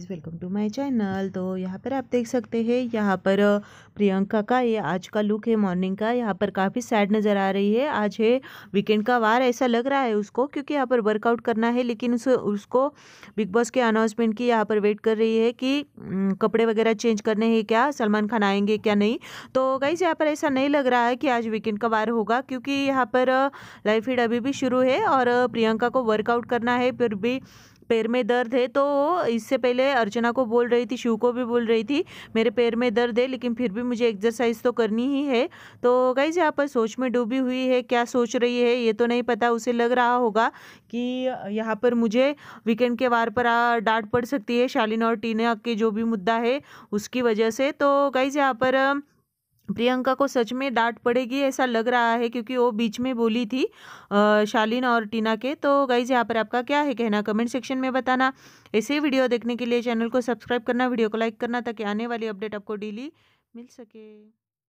welcome to my channel तो यहाँ पर आप देख सकते हैं यहाँ पर प्रियंका का ये आज का लुक है मॉर्निंग का यहाँ पर काफ़ी सैड नज़र आ रही है आज है वीकेंड का वार ऐसा लग रहा है उसको क्योंकि यहाँ पर वर्कआउट करना है लेकिन उस उसको बिग बॉस के अनाउंसमेंट की यहाँ पर वेट कर रही है कि कपड़े वगैरह चेंज करने हैं क्या सलमान खान आएंगे क्या नहीं तो गाइज यहाँ पर ऐसा नहीं लग रहा है कि आज वीकेंड का वार होगा क्योंकि यहाँ पर लाइफ फीड अभी भी शुरू है और प्रियंका को वर्कआउट करना है फिर भी पैर में दर्द है तो इससे पहले अर्चना को बोल रही थी शिव को भी बोल रही थी मेरे पैर में दर्द है लेकिन फिर भी मुझे एक्सरसाइज तो करनी ही है तो गाइज यहाँ पर सोच में डूबी हुई है क्या सोच रही है ये तो नहीं पता उसे लग रहा होगा कि यहाँ पर मुझे वीकेंड के वार पर डांट पड़ सकती है शालिन और टीना के जो भी मुद्दा है उसकी वजह से तो गाइज यहाँ पर प्रियंका को सच में डांट पड़ेगी ऐसा लग रहा है क्योंकि वो बीच में बोली थी शालीन और टीना के तो गाइज यहाँ पर आपका क्या है कहना कमेंट सेक्शन में बताना ऐसे वीडियो देखने के लिए चैनल को सब्सक्राइब करना वीडियो को लाइक करना ताकि आने वाली अपडेट आपको डेली मिल सके